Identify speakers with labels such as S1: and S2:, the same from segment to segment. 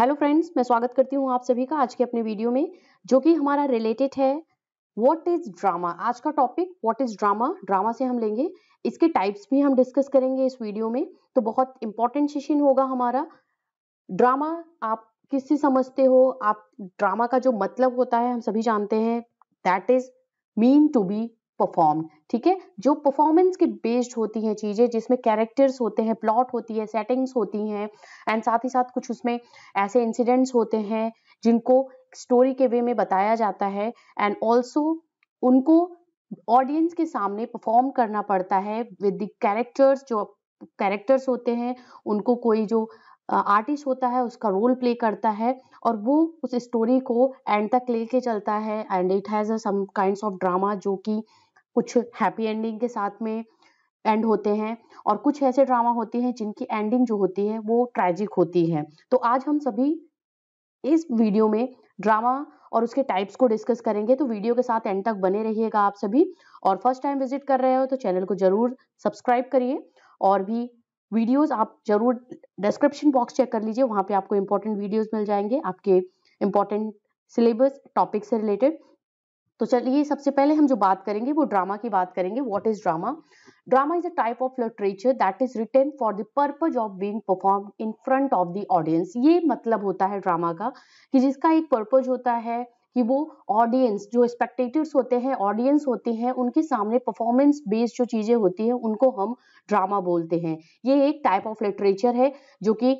S1: Hello friends मैं स्वागत करती हूँ आप सभी का आज के अपने वीडियो में जो कि हमारा रिलेटेड है व्हाट इज ड्रामा आज का topic what is drama drama से हम लेंगे इसके टाइप्स भी हम डिस्कस करेंगे इस वीडियो में तो बहुत इंपॉर्टेंट सेशन होगा हमारा ड्रामा आप किससे समझते हो आप ड्रामा का जो मतलब होता है हम सभी जानते हैं that is mean to be perform ठीक है जो परफॉर्मेंस के बेस्ड होती हैं चीज़ें जिसमें कैरेक्टर्स होते हैं प्लॉट होती है सेटिंग्स होती हैं एंड साथ ही साथ कुछ उसमें ऐसे इंसिडेंट्स होते हैं जिनको स्टोरी के वे में बताया जाता है एंड ऑल्सो उनको ऑडियंस के सामने परफॉर्म करना पड़ता है विद द कैरेक्टर्स जो कैरेक्टर्स होते हैं उनको कोई जो आर्टिस्ट होता है उसका रोल प्ले करता है और वो उस स्टोरी को एंड तक लेके चलता है and it has some kind of drama जो कि कुछ हैप्पी एंडिंग के साथ में एंड होते हैं और कुछ ऐसे ड्रामा होते हैं जिनकी एंडिंग जो होती है वो ट्रेजिक होती है तो आज हम सभी इस वीडियो में ड्रामा और उसके टाइप्स को डिस्कस करेंगे तो वीडियो के साथ एंड तक बने रहिएगा आप सभी और फर्स्ट टाइम विजिट कर रहे हो तो चैनल को जरूर सब्सक्राइब करिए और भी वीडियोस आप जरूर डिस्क्रिप्शन बॉक्स चेक कर लीजिए वहां पे आपको इंपॉर्टेंट वीडियोस मिल जाएंगे आपके इंपॉर्टेंट सिलेबस टॉपिक से रिलेटेड तो चलिए सबसे पहले हम जो बात करेंगे वो ड्रामा की बात करेंगे what is drama drama is a type of literature that is written for the purpose of being perform in front of the audience ये मतलब होता है ड्रामा का कि जिसका एक पर्पज होता है कि वो ऑडियंस जो स्पेक्टेटर्स होते हैं ऑडियंस होते हैं उनके सामने परफॉर्मेंस बेस्ड जो चीज़ें होती हैं उनको हम ड्रामा बोलते हैं ये एक टाइप ऑफ लिटरेचर है जो कि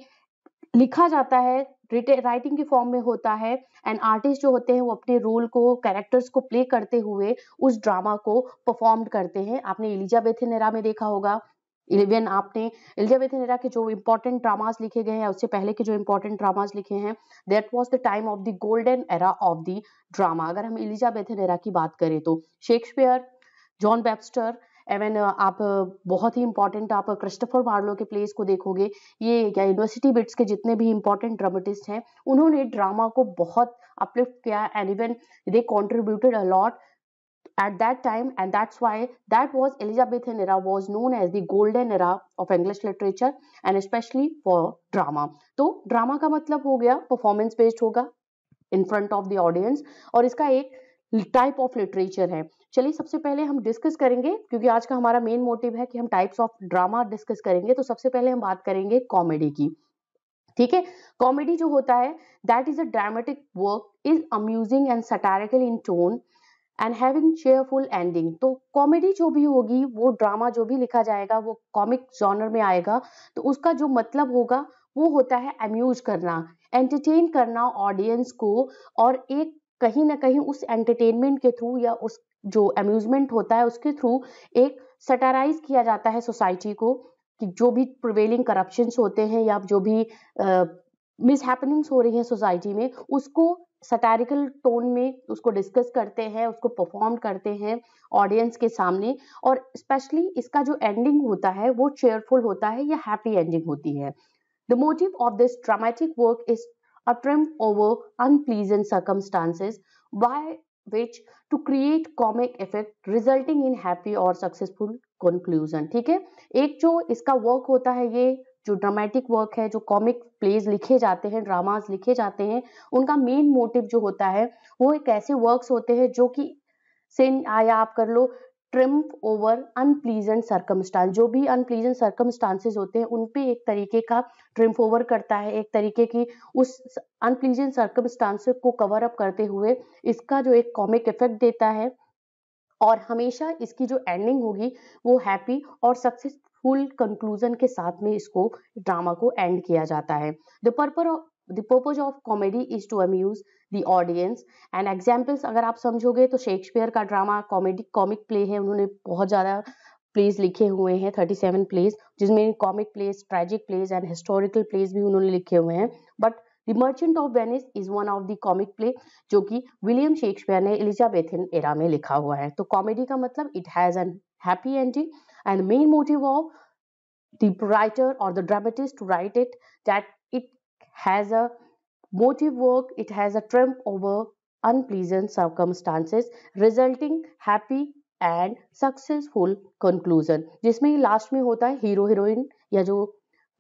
S1: लिखा जाता है राइटिंग के फॉर्म में होता है एंड आर्टिस्ट जो होते हैं वो अपने रोल को कैरेक्टर्स को प्ले करते हुए उस ड्रामा को परफॉर्म करते हैं आपने एलिजाबेथ नेरा में देखा होगा इवन आपने एलिजाबेथ नेरा के जो इंपॉर्टेंट ड्रामाज लिखे गए हैं उससे पहले के जो इंपॉर्टेंट ड्रामाज लिखे हैं that was the time of the golden era of the drama अगर हम एलिजाबेथ नेरा की बात करें तो शेक्सपियर जॉन बेबस्टर एवन आप बहुत ही इंपॉर्टेंट आप क्रिस्टोफर वार्लो के प्लेस को देखोगे ये क्या यूनिवर्सिटी बिट्स के जितने भी इंपॉर्टेंट ड्रामेटिस्ट हैं उन्होंने ड्रामा को बहुत अपलिफ्ट किया and even they contributed a lot at that time and that's why that was elizabethan era was known as the golden era of english literature and especially for drama तो drama का मतलब हो गया performance based होगा in front of the audience और इसका एक type of literature है चलिए सबसे पहले हम डिस्कस करेंगे क्योंकि आज का हमारा मेन मोटिव है कि हम टाइप्स ऑफ ड्रामा डिस्कस करेंगे तो सबसे पहले हम बात करेंगे कॉमेडी की ठीक है कॉमेडी जो होता है that is a dramatic work is amusing and satirical in tone and having cheerful ending तो कॉमेडी जो भी होगी वो ड्रामा जो भी लिखा जाएगा वो कॉमिक जॉनर में आएगा तो उसका जो मतलब होगा वो होता है अम्यूज करना एंटरटेन करना ऑडियंस को और एक कहीं ना कहीं उस एंटरटेनमेंट के थ्रू या उस जो अम्यूजमेंट होता है उसके थ्रू एक सटाराइज किया जाता है सोसाइटी को कि जो भी प्रिवेलिंग करप्शन होते हैं या जो भी मिसहैपनिंग्स uh, हो रही है सोसाइटी में उसको सटारिकल टोन में उसको डिस्कस करते हैं उसको परफॉर्म करते हैं ऑडियंस के सामने और स्पेशली इसका जो एंडिंग होता है वो चेयरफुल होता है या हैप्पी एंडिंग होती है the motive of this dramatic work is a over unpleasant circumstances why which to create comic effect resulting in happy or successful conclusion ठीक है एक जो इसका वर्क होता है ये जो ड्रामेटिक वर्क है जो कॉमिक प्लेज लिखे जाते हैं ड्रामाज लिखे जाते हैं उनका मेन मोटिव जो होता है वो एक ऐसे वर्क्स होते हैं जो कि सेन आया आप कर लो ट्रिम्प ओवर अनप्लीजेंट सर्कमस्टांस जो भी अनप्लीजेंट सर्कमस्टांसेस होते हैं उन पे एक तरीके का ट्रिम्प ओवर करता है एक तरीके की उस अनप्लीजेंट सर्कमस्टांसेस को कवर अप करते हुए इसका जो एक कॉमिक इफेक्ट देता है और हमेशा इसकी जो एंडिंग होगी वो हैप्पी और सक्सेसफुल कंक्लूजन के साथ में इसको ड्रामा को एंड किया जाता है the purpose the purpose of comedy is to amuse the audience and examples अगर आप समझोगे तो शेक्सपियर का ड्रामा कॉमेडी कॉमिक प्ले है उन्होंने बहुत ज़्यादा प्लेज लिखे हुए हैं थर्टी सेवन प्लेज जिसमें comic plays tragic plays and historical plays भी उन्होंने लिखे हुए हैं but the merchant of Venice is one of the comic play जो कि विलियम शेक्सपियर ने एलिजाबेथिन एरा में लिखा हुआ है तो कॉमेडी का मतलब it has an happy ending and main motive of the writer और the dramatist to write it that has a motive work, it has a trump over unpleasant circumstances resulting happy and successful conclusion जिसमें last में होता है hero heroine या जो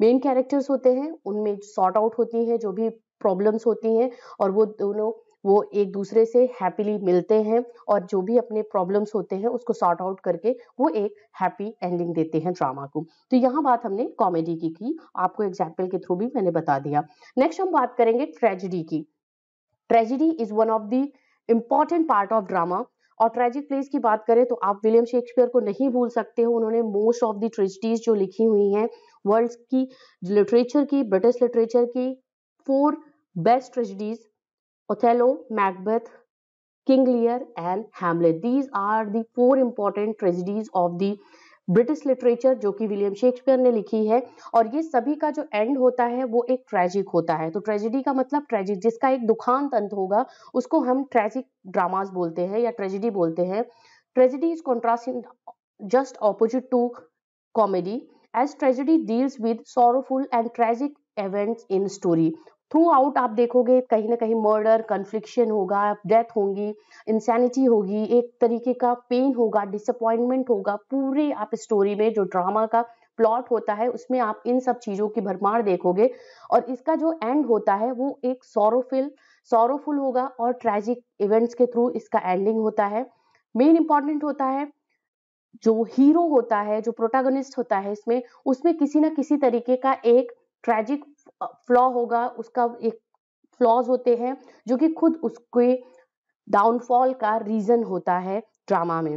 S1: main characters होते हैं उनमें सॉर्ट आउट होती है जो भी प्रॉब्लम्स होती हैं और वो दोनों वो एक दूसरे से हैप्पीली मिलते हैं और जो भी अपने प्रॉब्लम्स होते हैं उसको सॉर्ट आउट करके वो एक हैप्पी एंडिंग देते हैं ड्रामा को तो यहाँ बात हमने कॉमेडी की की आपको एग्जाम्पल के थ्रू भी मैंने बता दिया नेक्स्ट हम बात करेंगे ट्रेजिडी की tragedy is one of the important part of drama और ट्रेजिक प्लेस की बात करें तो आप विलियम शेक्सपियर को नहीं भूल सकते हो उन्होंने मोस्ट ऑफ दी ट्रेजिडीज जो लिखी हुई हैं वर्ल्ड की लिटरेचर की ब्रिटिश लिटरेचर की four best tragedies Othello, Macbeth, King Lear, and Hamlet. These are the four important tragedies of the British literature जो कि विलियम शेक्सपियर ने लिखी है और ये सभी का जो एंड होता है वो एक ट्रेजिक होता है तो ट्रेजिडी का मतलब ट्रेजिक जिसका एक दुखांत अंत होगा उसको हम ट्रेजिक ड्रामास बोलते हैं या ट्रेजिडी बोलते हैं tragedy is contrasting just opposite to comedy as tragedy deals with sorrowful and tragic events in story through आप देखोगे कहीं ना कहीं मर्डर कन्फ्लिक्शन होगा डेथ होगी इंसैनिटी होगी एक तरीके का पेन होगा डिसअपॉइंटमेंट होगा पूरे आप स्टोरी में जो ड्रामा का प्लॉट होता है उसमें आप इन सब चीज़ों की भरमार देखोगे और इसका जो एंड होता है वो एक सोरोफिल सोरोफुल होगा और ट्रेजिक इवेंट्स के थ्रू इसका एंडिंग होता है मेन इंपॉर्टेंट होता है जो हीरो होता है जो प्रोटागोनिस्ट होता है इसमें उसमें किसी ना किसी तरीके का एक ट्रेजिक फ्लॉ होगा उसका एक फ्लॉज होते हैं जो कि खुद उसके डाउनफॉल का रीजन होता है ड्रामा में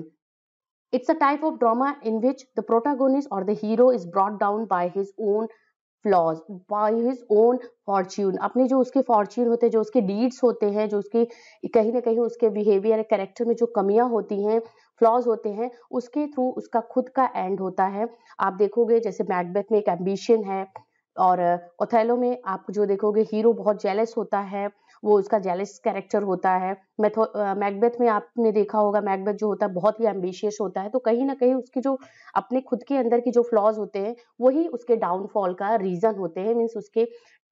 S1: it's a type of drama in which the protagonist और the hero is brought down by his own flaws by his own fortune अपने जो उसके फॉर्च्यून होते हैं जो उसके डीड्स होते हैं जो उसके कहीं ना कहीं उसके बिहेवियर करेक्टर में जो कमियां होती हैं फ्लॉज होते हैं उसके थ्रू उसका खुद का एंड होता है आप देखोगे जैसे मैकबेथ में एक एम्बिशन है और ओथेलो में आप जो देखोगे हीरो बहुत जेलस होता है वो उसका जेलस कैरेक्टर होता है मैथो मैकबेथ में आपने देखा होगा मैकबेथ जो होता है बहुत ही एम्बिशियस होता है तो कहीं ना कहीं उसके जो अपने खुद के अंदर की जो फ्लॉज होते हैं वही उसके डाउनफॉल का रीज़न होते हैं मीन्स उसके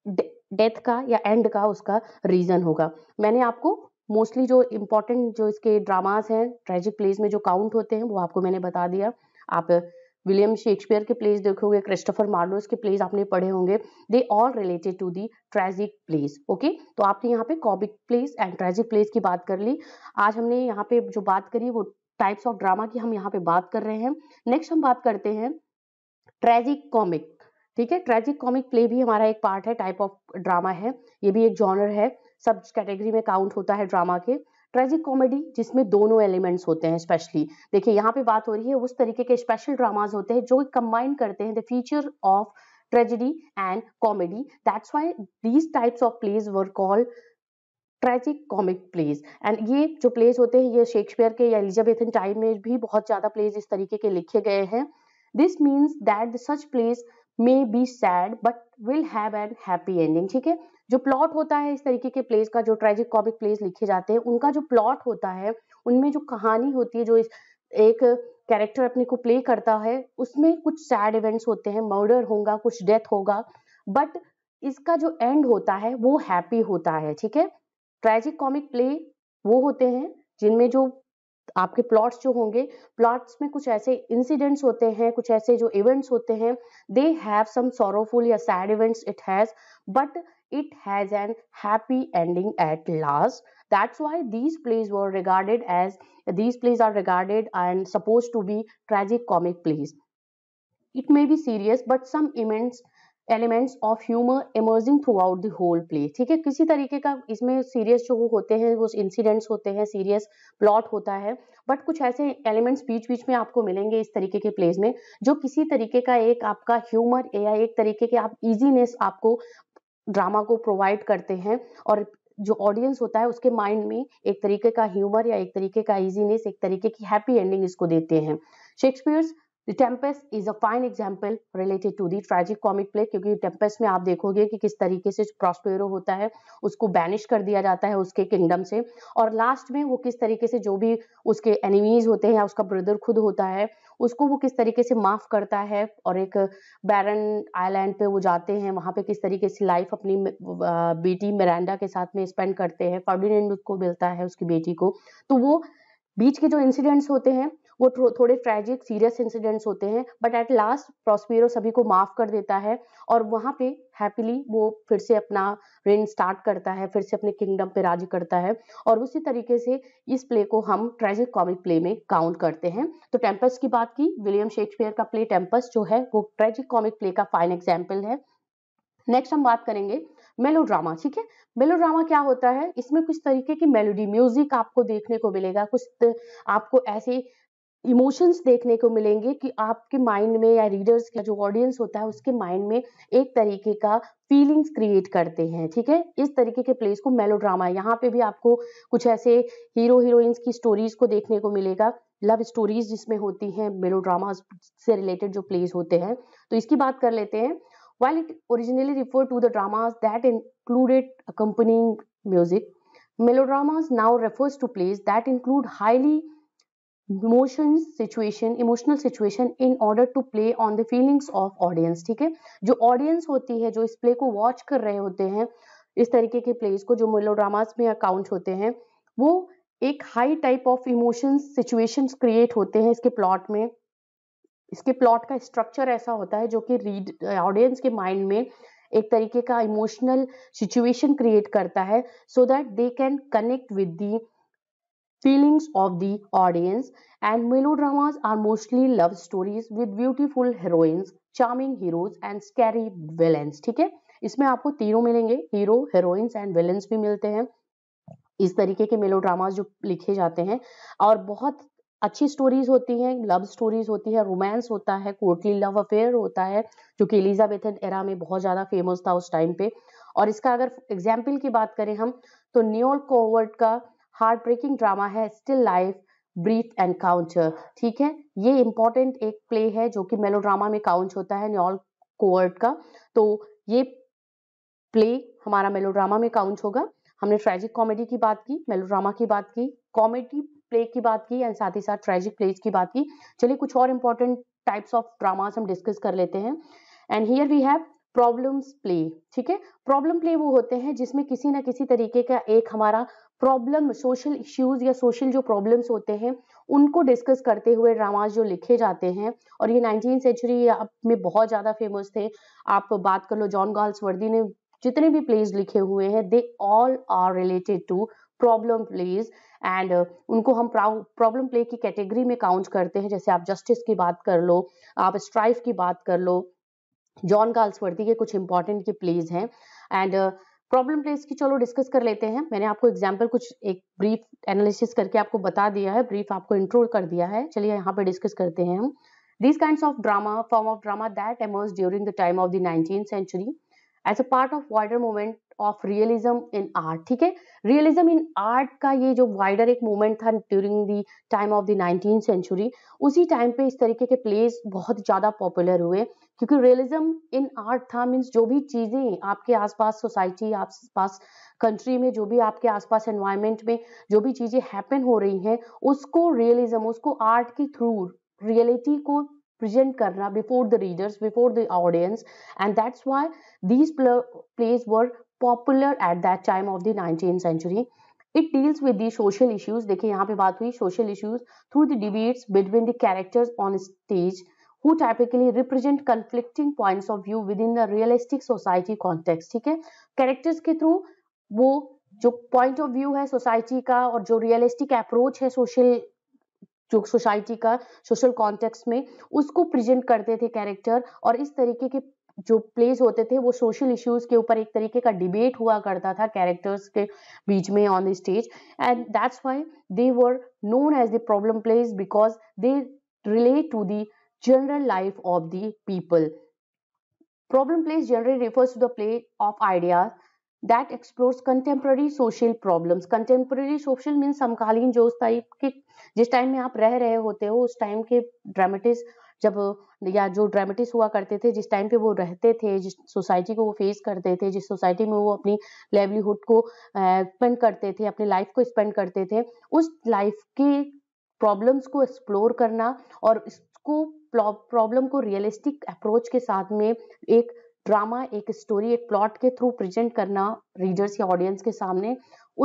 S1: डेथ का या एंड का उसका रीज़न होगा मैंने आपको मोस्टली जो इम्पोर्टेंट जो इसके ड्रामास हैं ट्रेजिक प्लेस में जो काउंट होते हैं वो आपको मैंने बता दिया आप विलियम शेक्सपियर के प्लेस देखोगे क्रिस्टोफर मार्लोस के प्लेस आपने पढ़े होंगे they all related to the tragic plays okay तो आपने यहाँ पे comic plays and tragic plays की बात कर ली आज हमने यहाँ पे जो बात करी वो टाइप्स ऑफ ड्रामा की हम यहाँ पे बात कर रहे हैं नेक्स्ट हम बात करते हैं ट्रेजिक कॉमिक ठीक है ट्रेजिक कॉमिक प्ले भी हमारा एक पार्ट है टाइप ऑफ ड्रामा है ये भी एक जॉनर है सब कैटेगरी में काउंट होता है ड्रामा के ट्रेजिक कॉमेडी जिसमें दोनों एलिमेंट्स होते हैं स्पेशली देखिए यहाँ पे बात हो रही है उस तरीके के स्पेशल ड्रामाज होते हैं जो कंबाइन करते हैं the feature of tragedy and comedy that's why these types of plays were called tragic comic plays and ये जो प्लेज होते हैं ये शेक्सपियर के या एलिजाबेथन टाइम में भी बहुत ज़्यादा प्लेज इस तरीके के लिखे गए हैं this means that such plays may be sad but will have an happy ending ठीक है जो प्लॉट होता है इस तरीके के प्लेस का जो ट्रेजिक कॉमिक प्लेस लिखे जाते हैं उनका जो प्लॉट होता है उनमें जो कहानी होती है जो इस एक कैरेक्टर अपने को प्ले करता है उसमें कुछ सैड इवेंट्स होते हैं मर्डर होगा कुछ डेथ होगा बट इसका जो एंड होता है वो हैप्पी होता है ठीक है ट्रेजिक कॉमिक प्ले वो होते हैं जिनमें जो आपके प्लॉट्स जो होंगे प्लॉट्स में कुछ ऐसे इंसिडेंट्स होते हैं कुछ ऐसे जो इवेंट्स होते हैं दे हैव सम सोरोफुल या sad events it has but it has an happy ending at last that's why these plays were regarded as these plays are regarded and supposed to be tragic comic plays it may be serious but some immense elements of humour emerging through the whole play ठीक है किसी तरीके का इसमें serious जो होते हैं वो इंसिडेंट्स होते हैं सीरियस प्लॉट होता है बट कुछ ऐसे एलिमेंट्स बीच बीच में आपको मिलेंगे इस तरीके के प्लेज में जो किसी तरीके का एक आपका ह्यूमर या एक तरीके के आप इजीनेस आपको ड्रामा को प्रोवाइड करते हैं और जो ऑडियंस होता है उसके माइंड में एक तरीके का ह्यूमर या एक तरीके का इजीनेस एक तरीके की हैप्पी एंडिंग इसको देते हैं Shakespeare's the Tempest is a fine example related to the tragic comic play क्योंकि टेम्पेस्ट में आप देखोगे कि किस तरीके से प्रॉस्पेरो होता है उसको बैनिश कर दिया जाता है उसके किंगडम से और लास्ट में वो किस तरीके से जो भी उसके एनिमीज होते हैं या उसका ब्रदर खुद होता है उसको वो किस तरीके से माफ़ करता है और एक बैरन आईलैंड पे वो जाते हैं वहाँ पे किस तरीके से लाइफ अपनी बेटी मेरेंडा के साथ में स्पेंड करते हैं फर्डिनेंड उसको मिलता है उसकी बेटी को तो वो बीच के जो इंसिडेंट्स होते हैं वो थो, थोड़े ट्रेजिक सीरियस इंसिडेंट्स होते हैं बट एट लास्ट प्रॉस्पेरो सभी को माफ़ कर देता है और वहाँ पे हैप्पीली वो फिर से अपना रेन स्टार्ट करता है फिर से अपने किंगडम पे राज करता है और उसी तरीके से इस प्ले को हम ट्रेजिक कॉमिक प्ले में काउंट करते हैं तो टेम्पस की बात की विलियम शेक्सपियर का प्ले टेम्पस जो है वो ट्रेजिक कॉमिक प्ले का फाइन एग्जाम्पल है नेक्स्ट हम बात करेंगे मेलोड्रामा ठीक है मेलोड्रामा क्या होता है इसमें कुछ तरीके की मेलोडी म्यूजिक आपको देखने को मिलेगा कुछ आपको ऐसे इमोशंस देखने को मिलेंगे कि आपके माइंड में या रीडर्स का जो ऑडियंस होता है उसके माइंड में एक तरीके का फीलिंग्स क्रिएट करते हैं ठीक है इस तरीके के प्लेस को मेलोड्रामा यहाँ पे भी आपको कुछ ऐसे हीरो हीरोइंस की स्टोरीज को देखने को मिलेगा लव स्टोरीज जिसमें होती हैं मेलोड्रामा से रिलेटेड जो प्लेस होते हैं तो इसकी बात कर लेते हैं while it originally refer to the dramas that included accompanying music melodramas now refers to plays that include highly emotions situation emotional situation in order to play on the feelings of audience ठीक है जो audience होती है जो इस play को watch कर रहे होते हैं इस तरीके के प्लेस को जो मोलोड्रामास में अकाउंट होते हैं वो एक high type of emotions situations create होते हैं इसके प्लॉट में इसके प्लॉट का स्ट्रक्चर ऐसा होता है जो कि रीड ऑडियंस के माइंड में एक तरीके का इमोशनल सिचुएशन क्रिएट करता है so that they can connect with the feelings of the audience and melodramas are mostly love stories with beautiful heroines charming heroes and scary villains theek hai isme aapko teeno milenge hero heroines and villains bhi milte hain इस तरीके के मेलोड्रामाज जो लिखे जाते हैं और बहुत अच्छी स्टोरीज होती हैं लव स्टोरीज होती है रोमांस होता है कोर्टली लव अफेयर होता है जो कि एलिजाबेथन एरा में बहुत ज़्यादा फेमस था उस टाइम पे और इसका अगर एग्जाम्पल की बात करें हम तो न्योल कोवर्ट का हार्ट ब्रेकिंग ड्रामा है स्टिल लाइफ ब्रीफ एनकाउंटर ठीक है ये इंपॉर्टेंट एक प्ले है जो कि मेलोड्रामा में काउंट होता है न्यॉल कोवर्ट का तो ये प्ले हमारा मेलोड्रामा में काउंट होगा हमने ट्रेजिक कॉमेडी की बात की मेलोड्रामा की बात की कॉमेडी प्ले की बात की एंड साथ ही साथ ट्रेजिक प्लेज की बात की चलिए कुछ और इंपॉर्टेंट टाइप्स ऑफ ड्रामास हम डिस्कस कर लेते हैं and here we have problems play ठीक है प्रॉब्लम प्ले वो होते हैं जिसमें किसी ना किसी तरीके का एक हमारा प्रॉब्लम सोशल इश्यूज या सोशल जो प्रॉब्लम्स होते हैं उनको डिस्कस करते हुए ड्रामाज जो लिखे जाते हैं और ये नाइनटीन सेंचुरी में बहुत ज़्यादा फेमस थे आप बात कर लो जॉन गॉल्स वर्दी ने जितने भी प्लेज लिखे हुए हैं they all are related to problem plays and उनको हम प्रॉब्लम प्ले की कैटेगरी में काउंट करते हैं जैसे आप जस्टिस की बात कर लो आप स्ट्राइफ की बात कर लो जॉन गाल्सवर्दी के कुछ इंपॉर्टेंट के प्लेज हैं एंड प्रॉब्लम प्लेस की चलो डिस्कस कर लेते हैं मैंने आपको एग्जाम्पल कुछ एक ब्रीफ एनालिसिस करके आपको बता दिया है ब्रीफ आपको इंट्रो कर दिया है चलिए यहाँ पे डिस्कस करते हैं हम these kind of drama form of drama that emerges during the time of the nineteen century as a part of wider movement of realism in art ठीक है रियलिज्म इन आर्ट का ये जो वाइडर एक movement था during the time of the nineteen century उसी time पे इस तरीके के प्लेस बहुत ज़्यादा पॉपुलर हुए क्योंकि रियलिज्म इन आर्ट था मीन्स जो भी चीज़ें आपके आसपास सोसाइटी आसपास कंट्री में जो भी आपके आसपास एनवायरमेंट में जो भी चीज़ें हैपन हो रही हैं उसको रियलिज्म उसको आर्ट के थ्रू रियलिटी को present karna before the readers before the audience and that's why these pl plays were popular at that time of the 19th century it deals with the social issues देखिए यहाँ पे बात हुई social issues through the debates between the characters on stage who typically represent conflicting points of view within the realistic society context ठीक है characters के through वो जो पॉइंट ऑफ व्यू है सोसाइटी का और जो रियलिस्टिक अप्रोच है सोशल जो सोसाइटी का सोशल कॉन्टेक्स्ट में उसको प्रेजेंट करते थे कैरेक्टर और इस तरीके के जो प्लेज होते थे वो सोशल इश्यूज के ऊपर एक तरीके का डिबेट हुआ करता था कैरेक्टर्स के बीच में on the stage and that's why they were known as the problem plays because they relate to the general life of the people problem plays generally refers to the play of ideas that explores contemporary social problem Contemporary social means समकालीन जो उस type के जिस time में आप रह रहे होते हो उस टाइम के ड्रामेटिस जब या जो ड्रामेटिस हुआ करते थे जिस टाइम पे वो रहते थे जिस सोसाइटी को वो फेस करते थे जिस सोसाइटी में वो अपनी लाइवलीहुड को स्पेंड करते थे अपनी लाइफ को स्पेंड करते थे उस लाइफ के प्रॉब्लम्स को एक्सप्लोर करना और इसको प्रॉब्लम को रियलिस्टिक अप्रोच के साथ में एक ड्रामा एक स्टोरी एक प्लॉट के थ्रू प्रेजेंट करना रीडर्स या ऑडियंस के सामने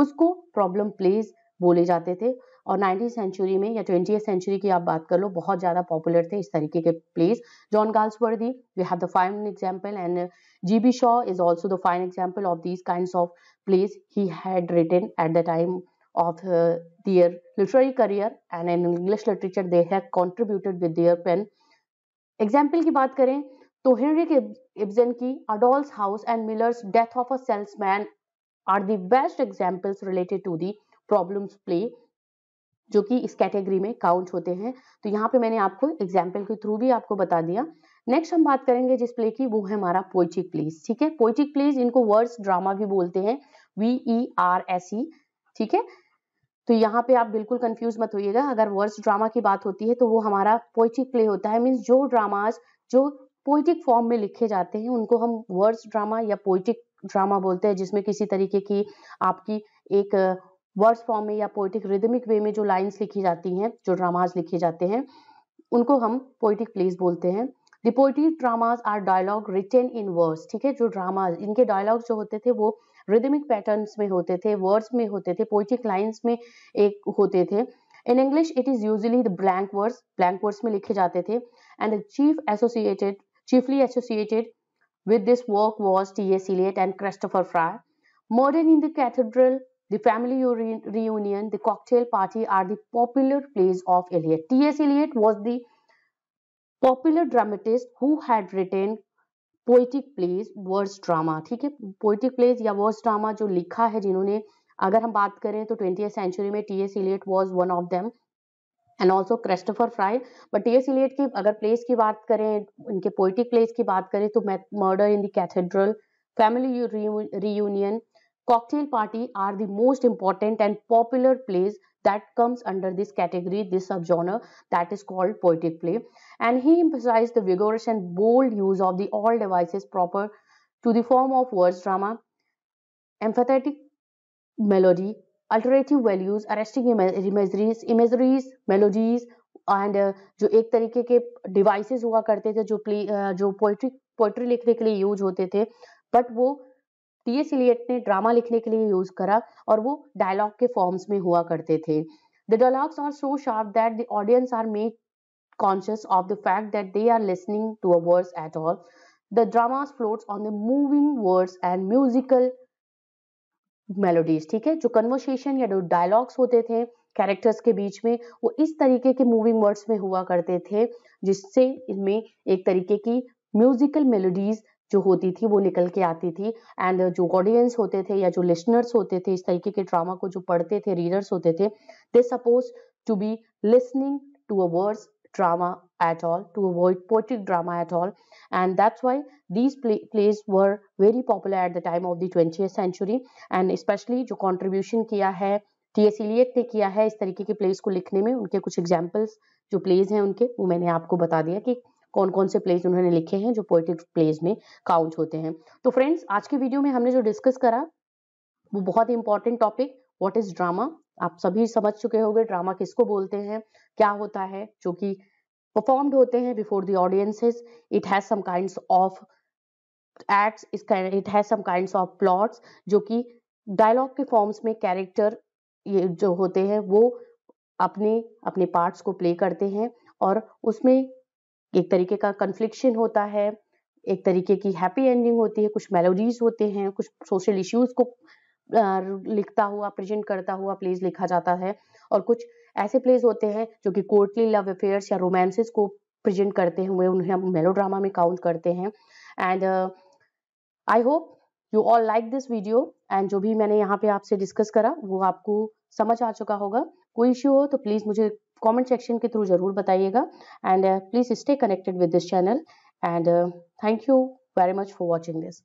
S1: उसको प्रॉब्लम प्लेज बोले जाते थे और नाइनटीन सेंचुरी में या ट्वेंटी सेंचुरी की आप बात कर लो बहुत ज़्यादा पॉपुलर थे इस तरीके के pledge John Galsworthy we have the fine example and G B Shaw is also the fine example of these kind of plays he had written at the time of their literary career and and English literature they have contributed with their pen example की बात करें तो Henry Ibsen ki A Doll's House and Miller's Death of a Salesman are the best examples related to the problems play जो कि इस category में count होते हैं तो यहाँ पे मैंने आपको एग्जाम्पल के थ्रू भी आपको बता दिया नेक्स्ट हम बात करेंगे जिस प्ले की वो है हमारा पोइटिक प्लेस ठीक है पोइटिक प्लेस इनको वर्ड्स ड्रामा भी बोलते हैं V E R S E ठीक है तो यहाँ पे आप बिल्कुल कंफ्यूज मत होइएगा अगर वर्ड्स ड्रामा की बात होती है तो वो हमारा पोइटिक प्ले होता है मीन्स जो ड्रामाज जो पोइटिक फॉर्म में लिखे जाते हैं उनको हम वर्ड्स ड्रामा या पोइटिक ड्रामा बोलते हैं जिसमें किसी तरीके की आपकी एक वर्ड्स uh, फॉर्म में या पोइटिक रिदमिक वे में जो लाइन्स लिखी जाती हैं जो ड्रामाज लिखे जाते हैं उनको हम पोइटिक प्लेस बोलते हैं the poetic dramas are dialogue written in verse ठीक है जो ड्रामाज इनके डायलॉग जो होते थे वो रिदमिक पैटर्न्स में होते थे वर्ड्स में होते थे पोइटिक लाइन्स में एक होते थे in English it is usually the blank verse blank verse में लिखे जाते थे and the chief associated Chiefly associated with this work was T.S. Eliot and Christopher Fry. Modern in the Cathedral, the family reunion, the cocktail party are the popular plays of Eliot. T.S. Eliot was the popular dramatist who had written poetic plays, verse drama. ठीक है poetic plays या verse drama जो लिखा है जिन्होंने अगर हम बात करें तो 20th century में T S Eliot was one of them And also Christopher Fry, but yes, S Eliot की अगर प्लेस की बात करें उनके पोइटिक प्लेस की बात करें तो murder in the cathedral family reunion cocktail party are the most important and popular plays that comes under this category this subgenre that is called poetic play and he emphasized the vigorous and bold use of the all devices proper to the form of verse drama emphatic melody alternative values arresting imageries imageries melodies and जो एक तरीके के devices हुआ करते थे जो play uh, जो poetry poetry लिखने के लिए यूज होते थे बट वो टी एस इलियट ने ड्रामा लिखने के लिए यूज करा और वो डायलॉग के फॉर्म्स में हुआ करते थे the dialogues are so sharp that the audience are made conscious of the fact that they are listening to a verse at all the dramas floats on the moving verse and musical melodies ठीक है जो conversation या जो dialogues होते थे characters के बीच में वो इस तरीके के मूविंग वर्ड्स में हुआ करते थे जिससे इनमें एक तरीके की म्यूजिकल मेलोडीज जो होती थी वो निकल के आती थी एंड जो ऑडियंस होते थे या जो लिसनर्स होते थे इस तरीके के ड्रामा को जो पढ़ते थे रीडर्स होते थे they suppose to be listening to a verse drama at all, to avoid poetic drama at all. And that's why these play plays were very popular at the time of the 20th century. And especially jo contribution kiya hai ts eliot ne kiya hai is tarike ke plays ko likhne mein unke kuch examples jo plays hain unke wo maine aapko bata diya ki कौन कौन से place उन्होंने लिखे हैं जो poetic place में count होते हैं तो फ्रेंड्स आज के वीडियो में हमने जो डिस्कस करा वो बहुत important topic what is drama आप सभी समझ चुके होंगे ड्रामा किसको बोलते हैं क्या होता है जो कि परफॉर्म्ड होते हैं before the audiences it has some kinds of acts it has some kinds of plots जो कि डायलॉग के फॉर्म्स में कैरेक्टर ये जो होते हैं वो अपने अपने पार्ट्स को प्ले करते हैं और उसमें एक तरीके का कन्फ्लिक्शन होता है एक तरीके की हैप्पी एंडिंग होती है कुछ मेलोडीज होते हैं कुछ सोशल इश्यूज को लिखता हुआ प्रेजेंट करता हुआ प्लेज लिखा जाता है और कुछ ऐसे प्लेज होते हैं जो कि कोर्टली लव अफेयर्स या रोमांसेस को प्रेजेंट करते हुए उन्हें हम मेलोड्रामा में काउंट करते हैं and I hope you all like this video and जो भी मैंने यहाँ पे आपसे डिस्कस करा वो आपको समझ आ चुका होगा कोई इश्यू हो तो प्लीज़ मुझे कमेंट सेक्शन के थ्रू ज़रूर बताइएगा and please stay connected with this channel and thank you very much for watching this